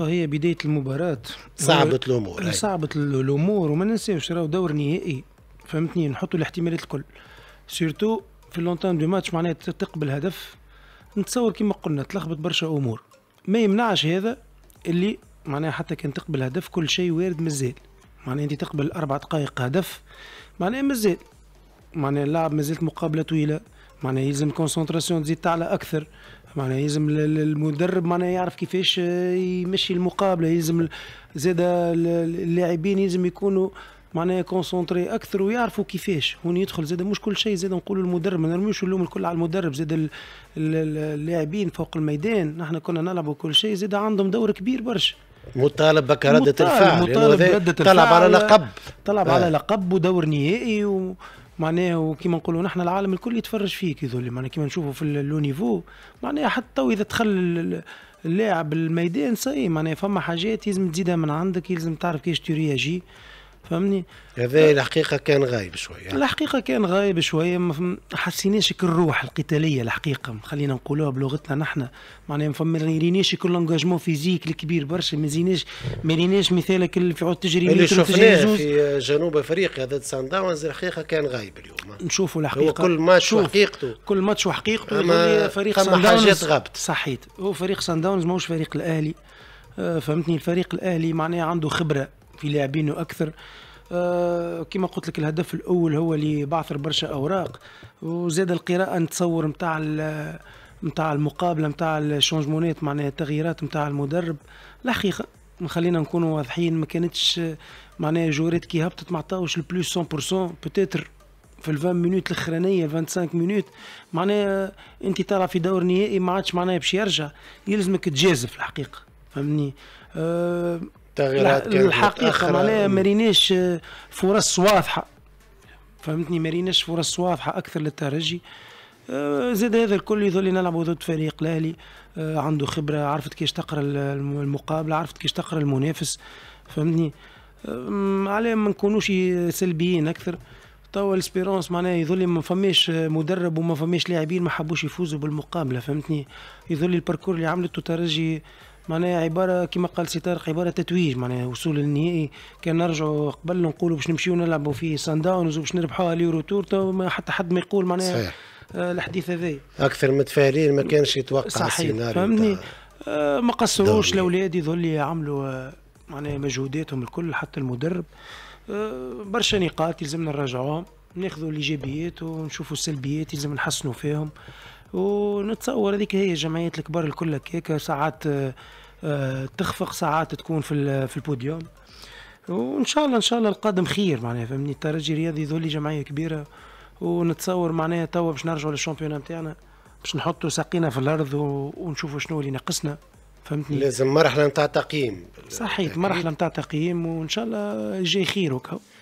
هي بدايه المباراه صعبت الامور صعبت الامور وما ننساوش راهو دور نهائي فهمتني نحطوا الاحتمالات الكل سيرتو في لونتان دو ماتش معناها تقبل هدف نتصور كما قلنا تلخبط برشا امور ما يمنعش هذا اللي معناها حتى كان تقبل هدف كل شيء وارد مازال معناها انت تقبل اربع دقائق هدف معناها مازال معناها اللاعب مازالت مقابله طويله معناها يلزم كونسنتراسيون تزيد تعلى اكثر معناها يلزم المدرب معناها يعرف كيفاش آه، يمشي المقابله يلزم زاد اللاعبين يلزم يكونوا معناها كونسونتري اكثر ويعرفوا كيفاش هون يدخل زاد مش كل شيء زاد نقولوا المدرب ما نرميوش اللوم الكل على المدرب زاد اللاعبين فوق الميدان نحن كنا نلعبوا كل شيء زاد عندهم دور كبير برشا مطالب بك ردة الفعل يعني مطالب ردة الفعل تلعب على لقب تلعب آه. على لقب ودور نهائي و... معناها وكيما نقولوا نحن العالم الكل يتفرج فيك يذل معناها كيما نشوفوا في اللونيفو معناها حتى اذا دخل اللاعب الميدان سي معناها فما حاجات لازم تزيدها من عندك لازم تعرف كيفاش ترياجي فهمني هذا الحقيقه كان غايب شويه الحقيقه كان غايب شويه ما حسيناش الروح القتاليه الحقيقه خلينا نقولوها بلغتنا نحن معناها ما فمرينيش كل لونجاجمون فيزيك الكبير برشا ما زيناش ما ريناش مثالك اللي في عود تجري اللي شفناه في جنوب افريقيا ضد سان داونز الحقيقه كان غايب اليوم نشوفوا الحقيقه هو كل ماتش وحقيقته كل ماتش وحقيقته اما فريق سان داونز غابت صحيت هو فريق سان داونز ماهوش فريق الاهلي آه، فهمتني الفريق الاهلي معناه عنده خبره في لاعبين واكثر آه، كما قلت لك الهدف الاول هو اللي بعثر برشا اوراق وزاد القراءه نتصور نتاع نتاع المقابله نتاع الشونجمونات معناها التغييرات نتاع المدرب الحقيقه خلينا نكونوا واضحين ما كانتش معناها جوريت كي هبطت ما عطاوش البلوس 100% بوتيتر في ال 20 مينوت الاخرانيه 25 مينوت معناها انت ترى في دور نهائي ما عادش معناها باش يرجع يلزمك تجازف الحقيقه فهمني أه التغييرات كانت الحقيقه معناها ما ريناش آه، فرص واضحه فهمتني ما ريناش فرص واضحه اكثر للترجي آه، زاد هذا الكل يظل نلعبوا ضد فريق الاهلي آه، عنده خبره عرفت كيش تقرا المقابله عرفت كيش تقرا المنافس فهمتني على ما نكونوش سلبيين اكثر توا الاسبيرونس معناها يظل ما فماش مدرب وما فماش لاعبين ما حبوش يفوزوا بالمقابله فهمتني يظل الباركور اللي عملته ترجي معناها عباره كما قال سي طارق عباره تتويج معناها وصول للنهائي كان نرجعوا قبل نقولوا باش نمشيو نلعبوا في سان داونز وباش نربحوها ليورو تور حتى حد ما يقول معناها صحيح. آه، الحديث هذا اكثر متفائلين ما كانش يتوقع صحيح فهمني آه، ما قصروش الاولاد يظل لي عملوا آه، معناها مجهوداتهم الكل حتى المدرب برشا نقاط يلزمنا نراجعوهم ناخذوا الايجابيات ونشوفوا السلبيات يلزم نحسنوا فيهم ونتصور هذيك هي الجمعيات الكبار الكل هكاك ساعات آه، آه، تخفق ساعات تكون في في البوديوم وان شاء الله ان شاء الله القادم خير معناها فهمني الترجي الرياضي ذولي جمعيه كبيره ونتصور معناها توا باش نرجعوا للشامبيون نتاعنا باش نحطوا ساقينا في الارض ونشوفوا شنو اللي ناقصنا فهمتني لازم مرحله نتاع تقييم صحيت مرحله نتاع تقييم وان شاء الله جاي خير وكو